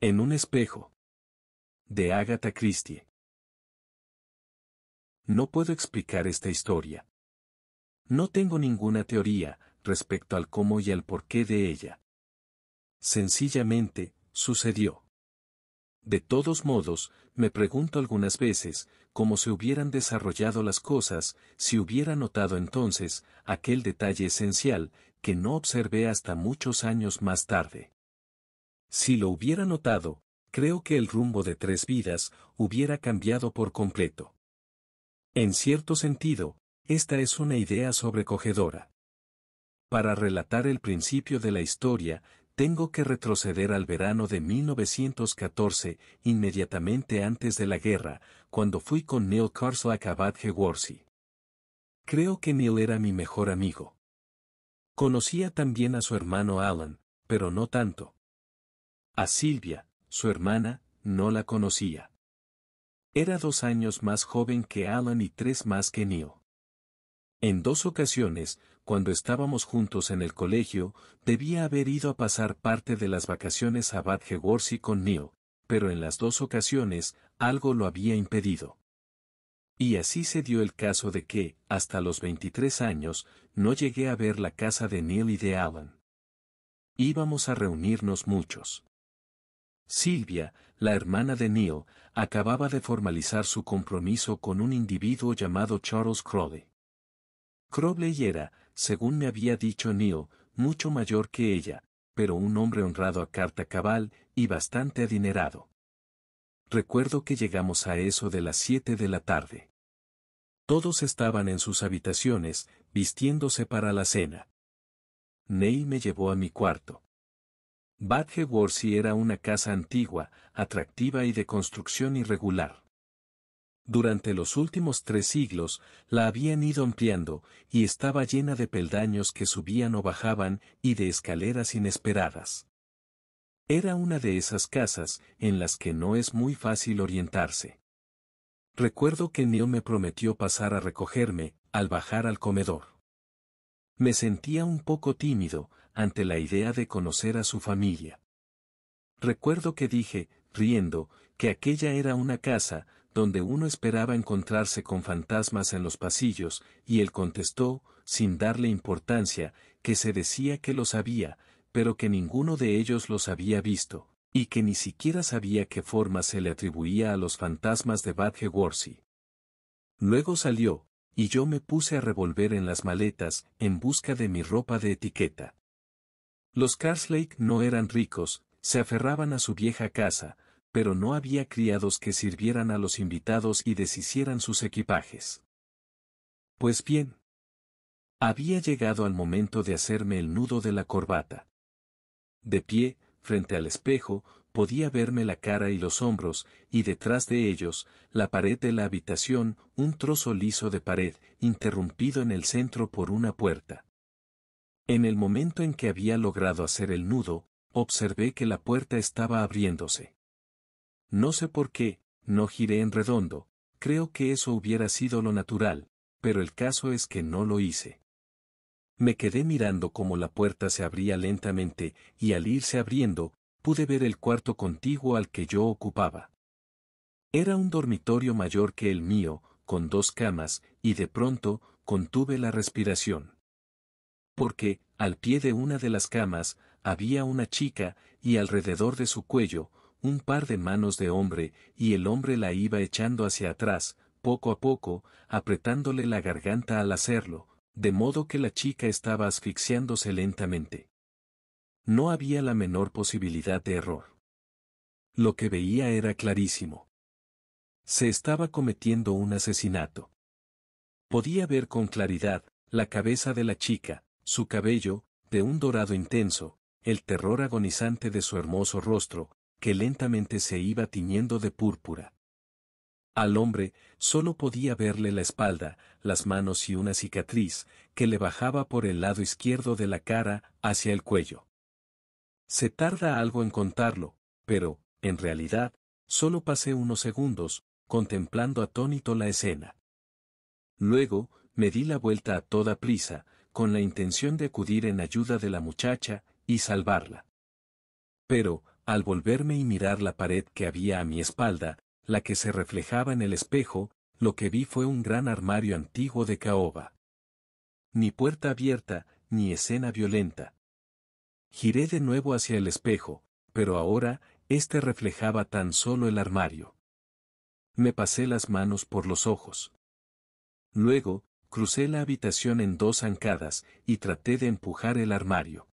En un espejo. De Agatha Christie. No puedo explicar esta historia. No tengo ninguna teoría respecto al cómo y al por qué de ella. Sencillamente, sucedió. De todos modos, me pregunto algunas veces cómo se hubieran desarrollado las cosas si hubiera notado entonces aquel detalle esencial que no observé hasta muchos años más tarde. Si lo hubiera notado, creo que el rumbo de tres vidas hubiera cambiado por completo. En cierto sentido, esta es una idea sobrecogedora. Para relatar el principio de la historia, tengo que retroceder al verano de 1914, inmediatamente antes de la guerra, cuando fui con Neil Karslak a Bad Creo que Neil era mi mejor amigo. Conocía también a su hermano Alan, pero no tanto. A Silvia, su hermana, no la conocía. Era dos años más joven que Alan y tres más que Neil. En dos ocasiones, cuando estábamos juntos en el colegio, debía haber ido a pasar parte de las vacaciones a Bad con Neil, pero en las dos ocasiones, algo lo había impedido. Y así se dio el caso de que, hasta los 23 años, no llegué a ver la casa de Neil y de Alan. Íbamos a reunirnos muchos. Silvia, la hermana de Neil, acababa de formalizar su compromiso con un individuo llamado Charles Crowley. Crowley era, según me había dicho Neil, mucho mayor que ella, pero un hombre honrado a carta cabal y bastante adinerado. Recuerdo que llegamos a eso de las siete de la tarde. Todos estaban en sus habitaciones, vistiéndose para la cena. Neil me llevó a mi cuarto. Badge era una casa antigua, atractiva y de construcción irregular. Durante los últimos tres siglos, la habían ido ampliando, y estaba llena de peldaños que subían o bajaban, y de escaleras inesperadas. Era una de esas casas en las que no es muy fácil orientarse. Recuerdo que Neil me prometió pasar a recogerme, al bajar al comedor. Me sentía un poco tímido, ante la idea de conocer a su familia. Recuerdo que dije, riendo, que aquella era una casa, donde uno esperaba encontrarse con fantasmas en los pasillos, y él contestó, sin darle importancia, que se decía que los había, pero que ninguno de ellos los había visto, y que ni siquiera sabía qué forma se le atribuía a los fantasmas de Badge Luego salió, y yo me puse a revolver en las maletas, en busca de mi ropa de etiqueta. Los Carslake no eran ricos, se aferraban a su vieja casa, pero no había criados que sirvieran a los invitados y deshicieran sus equipajes. Pues bien. Había llegado al momento de hacerme el nudo de la corbata. De pie, frente al espejo, podía verme la cara y los hombros, y detrás de ellos, la pared de la habitación, un trozo liso de pared, interrumpido en el centro por una puerta. En el momento en que había logrado hacer el nudo, observé que la puerta estaba abriéndose. No sé por qué, no giré en redondo, creo que eso hubiera sido lo natural, pero el caso es que no lo hice. Me quedé mirando cómo la puerta se abría lentamente, y al irse abriendo, pude ver el cuarto contiguo al que yo ocupaba. Era un dormitorio mayor que el mío, con dos camas, y de pronto, contuve la respiración porque, al pie de una de las camas, había una chica, y alrededor de su cuello, un par de manos de hombre, y el hombre la iba echando hacia atrás, poco a poco, apretándole la garganta al hacerlo, de modo que la chica estaba asfixiándose lentamente. No había la menor posibilidad de error. Lo que veía era clarísimo. Se estaba cometiendo un asesinato. Podía ver con claridad, la cabeza de la chica, su cabello, de un dorado intenso, el terror agonizante de su hermoso rostro, que lentamente se iba tiñendo de púrpura. Al hombre solo podía verle la espalda, las manos y una cicatriz, que le bajaba por el lado izquierdo de la cara hacia el cuello. Se tarda algo en contarlo, pero, en realidad, solo pasé unos segundos, contemplando atónito la escena. Luego, me di la vuelta a toda prisa, con la intención de acudir en ayuda de la muchacha y salvarla. Pero, al volverme y mirar la pared que había a mi espalda, la que se reflejaba en el espejo, lo que vi fue un gran armario antiguo de caoba. Ni puerta abierta, ni escena violenta. Giré de nuevo hacia el espejo, pero ahora, éste reflejaba tan solo el armario. Me pasé las manos por los ojos. Luego, Crucé la habitación en dos zancadas y traté de empujar el armario.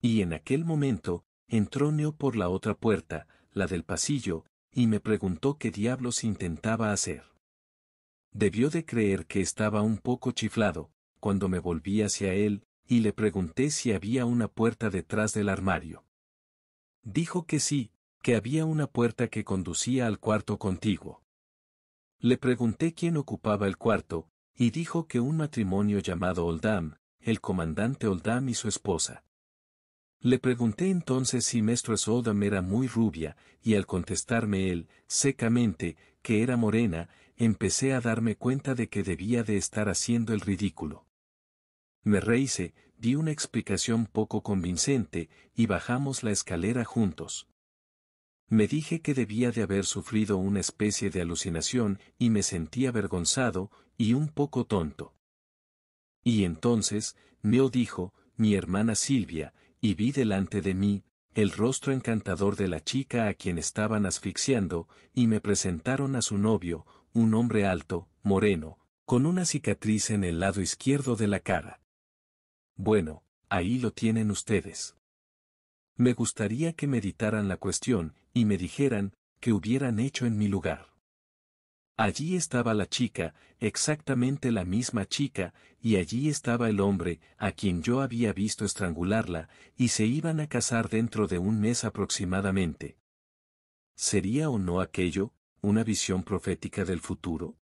Y en aquel momento, entró Neo por la otra puerta, la del pasillo, y me preguntó qué diablos intentaba hacer. Debió de creer que estaba un poco chiflado, cuando me volví hacia él, y le pregunté si había una puerta detrás del armario. Dijo que sí, que había una puerta que conducía al cuarto contiguo. Le pregunté quién ocupaba el cuarto, y dijo que un matrimonio llamado Oldham, el comandante Oldham y su esposa. Le pregunté entonces si Mestres Oldham era muy rubia, y al contestarme él, secamente, que era morena, empecé a darme cuenta de que debía de estar haciendo el ridículo. Me reíse, di una explicación poco convincente, y bajamos la escalera juntos. Me dije que debía de haber sufrido una especie de alucinación y me sentí avergonzado y un poco tonto. Y entonces, me dijo, mi hermana Silvia, y vi delante de mí, el rostro encantador de la chica a quien estaban asfixiando, y me presentaron a su novio, un hombre alto, moreno, con una cicatriz en el lado izquierdo de la cara. Bueno, ahí lo tienen ustedes. Me gustaría que meditaran la cuestión y me dijeran qué hubieran hecho en mi lugar. Allí estaba la chica, exactamente la misma chica, y allí estaba el hombre, a quien yo había visto estrangularla, y se iban a casar dentro de un mes aproximadamente. ¿Sería o no aquello, una visión profética del futuro?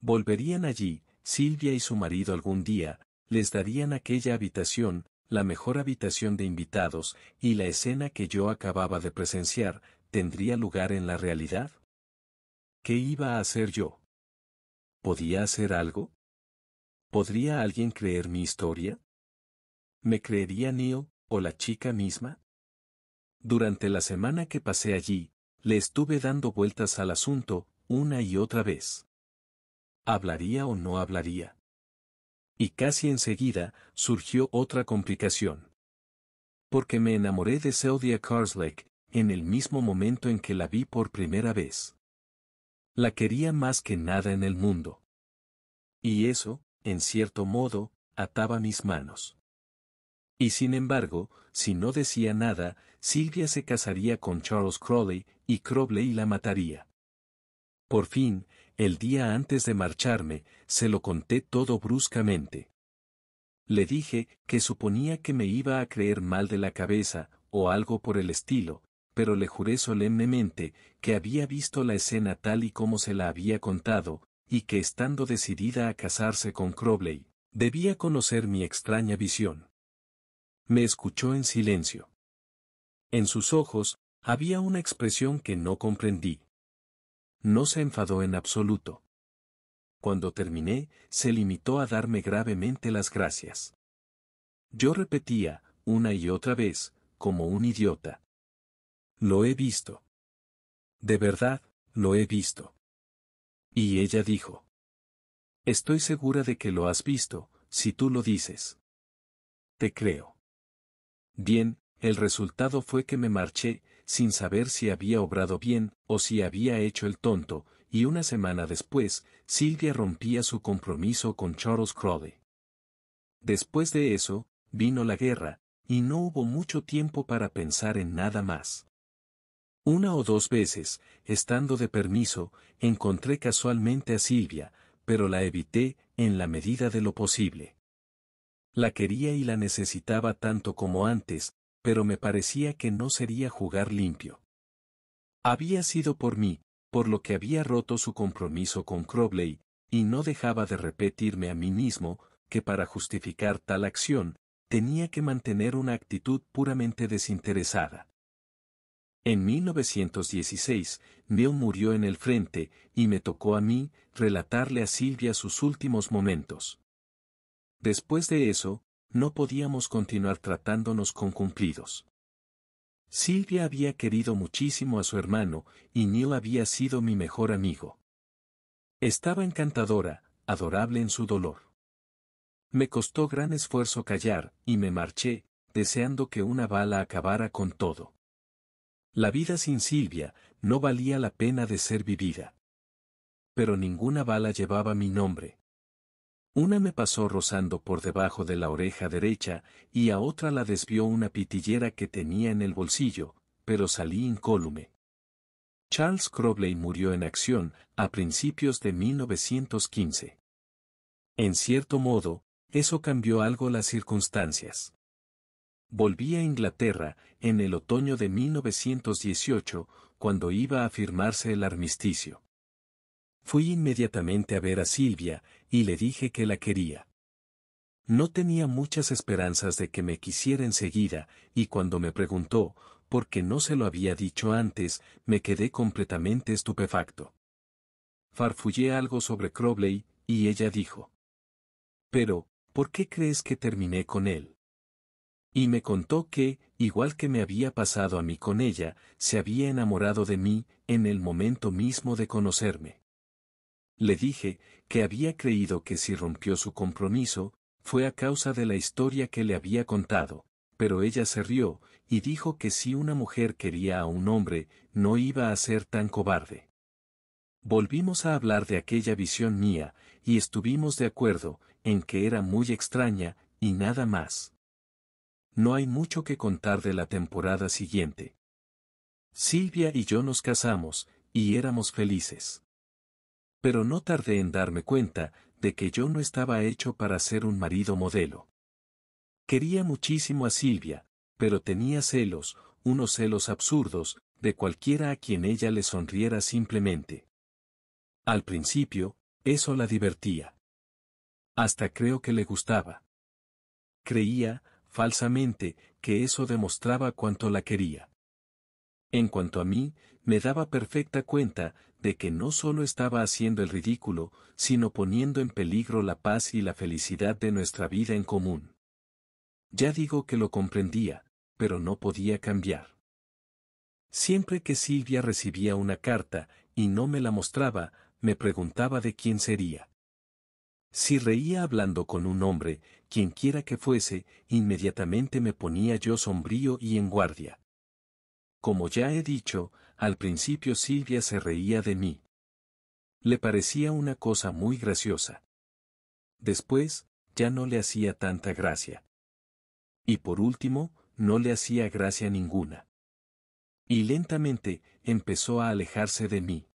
Volverían allí, Silvia y su marido algún día, les darían aquella habitación, la mejor habitación de invitados y la escena que yo acababa de presenciar tendría lugar en la realidad? ¿Qué iba a hacer yo? ¿Podía hacer algo? ¿Podría alguien creer mi historia? ¿Me creería Neil o la chica misma? Durante la semana que pasé allí, le estuve dando vueltas al asunto, una y otra vez. ¿Hablaría o no hablaría? Y casi enseguida, surgió otra complicación. Porque me enamoré de Celia Karslake, en el mismo momento en que la vi por primera vez. La quería más que nada en el mundo. Y eso, en cierto modo, ataba mis manos. Y sin embargo, si no decía nada, Silvia se casaría con Charles Crowley, y Crowley la mataría. Por fin, el día antes de marcharme, se lo conté todo bruscamente. Le dije que suponía que me iba a creer mal de la cabeza, o algo por el estilo, pero le juré solemnemente que había visto la escena tal y como se la había contado, y que estando decidida a casarse con Crowley, debía conocer mi extraña visión. Me escuchó en silencio. En sus ojos, había una expresión que no comprendí. No se enfadó en absoluto. Cuando terminé, se limitó a darme gravemente las gracias. Yo repetía, una y otra vez, como un idiota. Lo he visto. De verdad, lo he visto. Y ella dijo. Estoy segura de que lo has visto, si tú lo dices. Te creo. Bien, el resultado fue que me marché, sin saber si había obrado bien o si había hecho el tonto, y una semana después, Silvia rompía su compromiso con Charles Crowley. Después de eso, vino la guerra, y no hubo mucho tiempo para pensar en nada más. Una o dos veces, estando de permiso, encontré casualmente a Silvia, pero la evité en la medida de lo posible. La quería y la necesitaba tanto como antes, pero me parecía que no sería jugar limpio. Había sido por mí, por lo que había roto su compromiso con Crobley, y no dejaba de repetirme a mí mismo que para justificar tal acción, tenía que mantener una actitud puramente desinteresada. En 1916, Bill murió en el frente, y me tocó a mí relatarle a Silvia sus últimos momentos. Después de eso, no podíamos continuar tratándonos con cumplidos. Silvia había querido muchísimo a su hermano, y Neil había sido mi mejor amigo. Estaba encantadora, adorable en su dolor. Me costó gran esfuerzo callar, y me marché, deseando que una bala acabara con todo. La vida sin Silvia no valía la pena de ser vivida. Pero ninguna bala llevaba mi nombre. Una me pasó rozando por debajo de la oreja derecha y a otra la desvió una pitillera que tenía en el bolsillo, pero salí incólume. Charles Crowley murió en acción a principios de 1915. En cierto modo, eso cambió algo las circunstancias. Volví a Inglaterra en el otoño de 1918, cuando iba a firmarse el armisticio. Fui inmediatamente a ver a Silvia, y le dije que la quería. No tenía muchas esperanzas de que me quisiera enseguida, y cuando me preguntó, por qué no se lo había dicho antes, me quedé completamente estupefacto. Farfullé algo sobre Crowley, y ella dijo. Pero, ¿por qué crees que terminé con él? Y me contó que, igual que me había pasado a mí con ella, se había enamorado de mí, en el momento mismo de conocerme. Le dije, que había creído que si rompió su compromiso, fue a causa de la historia que le había contado, pero ella se rió, y dijo que si una mujer quería a un hombre, no iba a ser tan cobarde. Volvimos a hablar de aquella visión mía, y estuvimos de acuerdo, en que era muy extraña, y nada más. No hay mucho que contar de la temporada siguiente. Silvia y yo nos casamos, y éramos felices. Pero no tardé en darme cuenta de que yo no estaba hecho para ser un marido modelo. Quería muchísimo a Silvia, pero tenía celos, unos celos absurdos, de cualquiera a quien ella le sonriera simplemente. Al principio, eso la divertía. Hasta creo que le gustaba. Creía, falsamente, que eso demostraba cuánto la quería. En cuanto a mí, me daba perfecta cuenta de que no solo estaba haciendo el ridículo, sino poniendo en peligro la paz y la felicidad de nuestra vida en común. Ya digo que lo comprendía, pero no podía cambiar. Siempre que Silvia recibía una carta y no me la mostraba, me preguntaba de quién sería. Si reía hablando con un hombre, quienquiera que fuese, inmediatamente me ponía yo sombrío y en guardia. Como ya he dicho, al principio Silvia se reía de mí. Le parecía una cosa muy graciosa. Después, ya no le hacía tanta gracia. Y por último, no le hacía gracia ninguna. Y lentamente, empezó a alejarse de mí.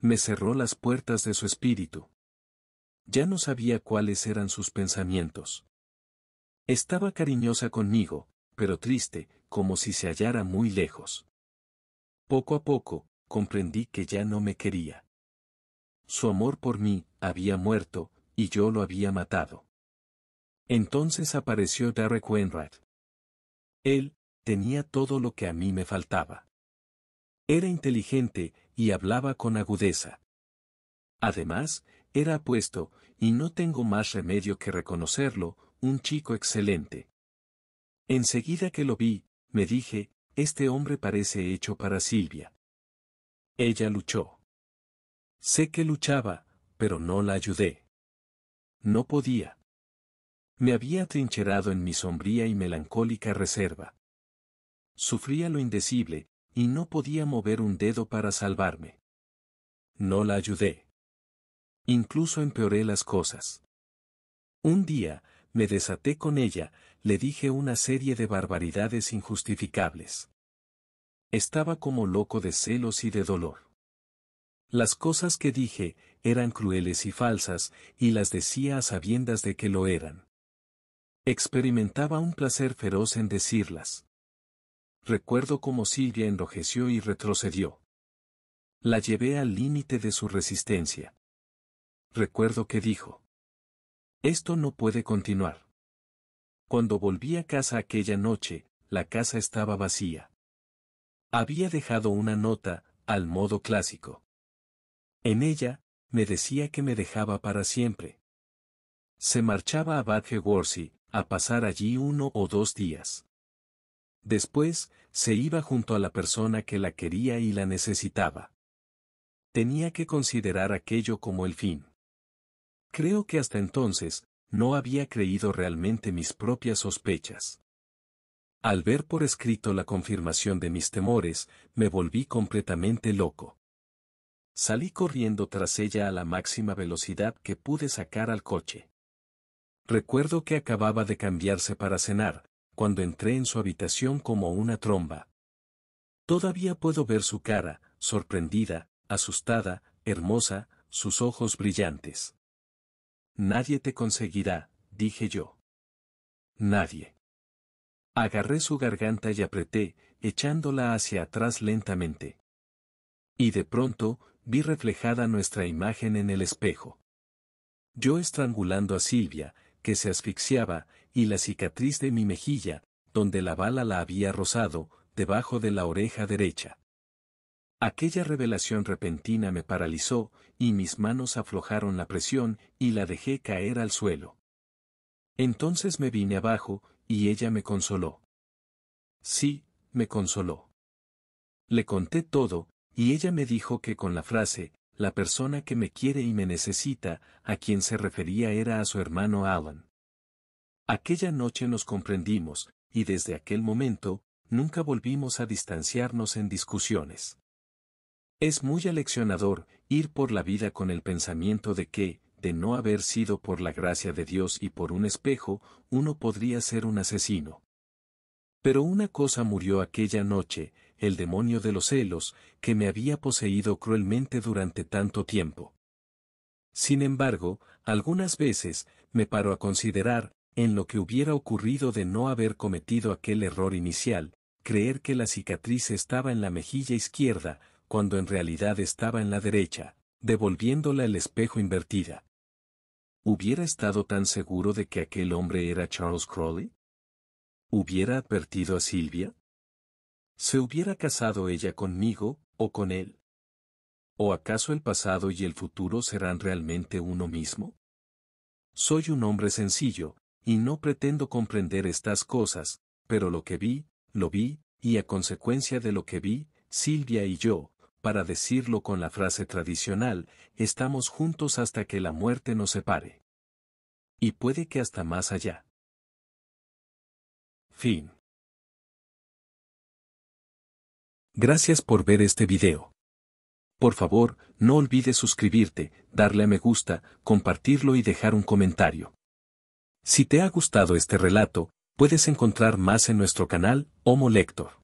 Me cerró las puertas de su espíritu. Ya no sabía cuáles eran sus pensamientos. Estaba cariñosa conmigo, pero triste, como si se hallara muy lejos. Poco a poco, comprendí que ya no me quería. Su amor por mí había muerto, y yo lo había matado. Entonces apareció Derek Wainwright. Él, tenía todo lo que a mí me faltaba. Era inteligente, y hablaba con agudeza. Además, era apuesto, y no tengo más remedio que reconocerlo, un chico excelente. Enseguida que lo vi, me dije, este hombre parece hecho para Silvia. Ella luchó. Sé que luchaba, pero no la ayudé. No podía. Me había trincherado en mi sombría y melancólica reserva. Sufría lo indecible, y no podía mover un dedo para salvarme. No la ayudé. Incluso empeoré las cosas. Un día, me desaté con ella, le dije una serie de barbaridades injustificables. Estaba como loco de celos y de dolor. Las cosas que dije eran crueles y falsas, y las decía a sabiendas de que lo eran. Experimentaba un placer feroz en decirlas. Recuerdo cómo Silvia enrojeció y retrocedió. La llevé al límite de su resistencia. Recuerdo que dijo. Esto no puede continuar. Cuando volví a casa aquella noche, la casa estaba vacía. Había dejado una nota, al modo clásico. En ella, me decía que me dejaba para siempre. Se marchaba a Bad a pasar allí uno o dos días. Después, se iba junto a la persona que la quería y la necesitaba. Tenía que considerar aquello como el fin. Creo que hasta entonces, no había creído realmente mis propias sospechas. Al ver por escrito la confirmación de mis temores, me volví completamente loco. Salí corriendo tras ella a la máxima velocidad que pude sacar al coche. Recuerdo que acababa de cambiarse para cenar, cuando entré en su habitación como una tromba. Todavía puedo ver su cara, sorprendida, asustada, hermosa, sus ojos brillantes. Nadie te conseguirá, dije yo. Nadie. Agarré su garganta y apreté, echándola hacia atrás lentamente. Y de pronto, vi reflejada nuestra imagen en el espejo. Yo estrangulando a Silvia, que se asfixiaba, y la cicatriz de mi mejilla, donde la bala la había rozado, debajo de la oreja derecha. Aquella revelación repentina me paralizó, y mis manos aflojaron la presión, y la dejé caer al suelo. Entonces me vine abajo, y ella me consoló. Sí, me consoló. Le conté todo, y ella me dijo que con la frase, la persona que me quiere y me necesita, a quien se refería era a su hermano Alan. Aquella noche nos comprendimos, y desde aquel momento, nunca volvimos a distanciarnos en discusiones. Es muy aleccionador ir por la vida con el pensamiento de que, de no haber sido por la gracia de Dios y por un espejo, uno podría ser un asesino. Pero una cosa murió aquella noche, el demonio de los celos, que me había poseído cruelmente durante tanto tiempo. Sin embargo, algunas veces, me paro a considerar, en lo que hubiera ocurrido de no haber cometido aquel error inicial, creer que la cicatriz estaba en la mejilla izquierda, cuando en realidad estaba en la derecha, devolviéndola el espejo invertida. ¿Hubiera estado tan seguro de que aquel hombre era Charles Crowley? ¿Hubiera advertido a Silvia? ¿Se hubiera casado ella conmigo, o con él? ¿O acaso el pasado y el futuro serán realmente uno mismo? Soy un hombre sencillo, y no pretendo comprender estas cosas, pero lo que vi, lo vi, y a consecuencia de lo que vi, Silvia y yo, para decirlo con la frase tradicional, estamos juntos hasta que la muerte nos separe. Y puede que hasta más allá. Fin. Gracias por ver este video. Por favor, no olvides suscribirte, darle a me gusta, compartirlo y dejar un comentario. Si te ha gustado este relato, puedes encontrar más en nuestro canal, Homo Lector.